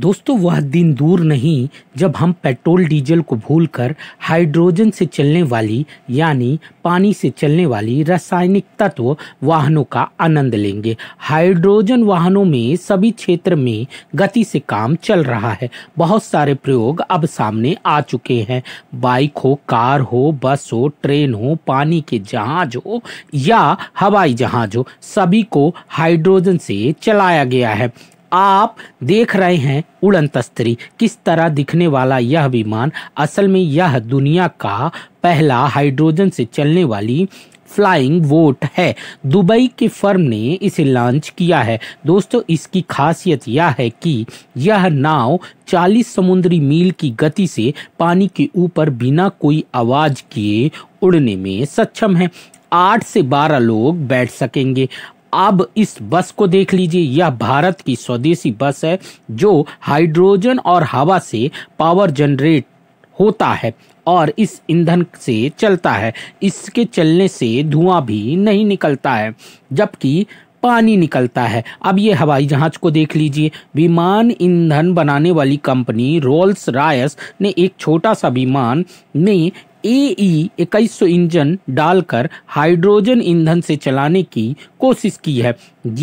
दोस्तों वह दिन दूर नहीं जब हम पेट्रोल डीजल को भूलकर हाइड्रोजन से चलने वाली यानी पानी से चलने वाली रासायनिक तत्व वाहनों का आनंद लेंगे हाइड्रोजन वाहनों में सभी क्षेत्र में गति से काम चल रहा है बहुत सारे प्रयोग अब सामने आ चुके हैं बाइक हो कार हो बस हो ट्रेन हो पानी के जहाज हो या हवाई जहाज हो सभी को हाइड्रोजन से चलाया गया है आप देख रहे हैं उड़नतस्तरी किस तरह दिखने वाला यह विमान असल में यह दुनिया का पहला हाइड्रोजन से चलने वाली फ्लाइंग वोट है दुबई की फर्म ने इसे लॉन्च किया है दोस्तों इसकी खासियत यह है कि यह नाव 40 समुद्री मील की गति से पानी के ऊपर बिना कोई आवाज किए उड़ने में सक्षम है आठ से बारह लोग बैठ सकेंगे अब इस बस को देख लीजिए यह भारत की स्वदेशी बस है जो हाइड्रोजन और हवा से पावर जनरेट होता है और इस ईंधन से चलता है इसके चलने से धुआं भी नहीं निकलता है जबकि पानी निकलता है अब ये हवाई जहाज को देख लीजिए विमान ईंधन बनाने वाली कंपनी रोल्स रायस ने एक छोटा सा विमान में ए ई e इक्कीस सौ इंजन डालकर हाइड्रोजन ईंधन से चलाने की कोशिश की है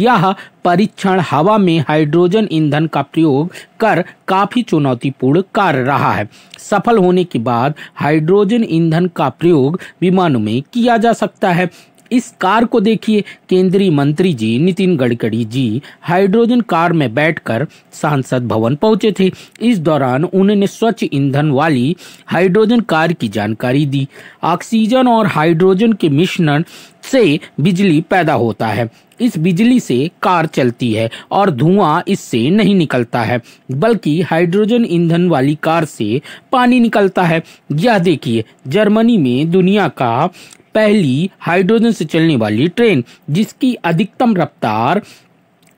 यह परीक्षण हवा में हाइड्रोजन ईंधन का प्रयोग कर काफी चुनौतीपूर्ण कार्य रहा है सफल होने के बाद हाइड्रोजन ईंधन का प्रयोग विमानों में किया जा सकता है इस कार को देखिए केंद्रीय मंत्री जी नितिन गडकरी जी हाइड्रोजन कार में बैठकर सांसद भवन पहुंचे थे इस दौरान उन्होंने स्वच्छ ईंधन वाली हाइड्रोजन कार की जानकारी दी ऑक्सीजन और हाइड्रोजन के मिश्रण से बिजली पैदा होता है इस बिजली से कार चलती है और धुआं इससे नहीं निकलता है बल्कि हाइड्रोजन ईंधन वाली कार से पानी निकलता है यह देखिए जर्मनी में दुनिया का पहली हाइड्रोजन से चलने वाली ट्रेन जिसकी अधिकतम रफ्तार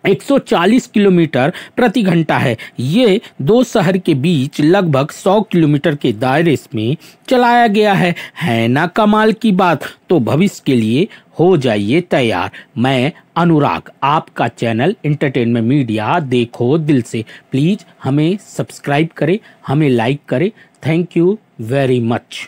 140 किलोमीटर प्रति घंटा है ये दो शहर के बीच लगभग 100 किलोमीटर के दायरे में चलाया गया है है ना कमाल की बात तो भविष्य के लिए हो जाइए तैयार मैं अनुराग आपका चैनल इंटरटेनमेंट मीडिया देखो दिल से प्लीज़ हमें सब्सक्राइब करें हमें लाइक करें थैंक यू वेरी मच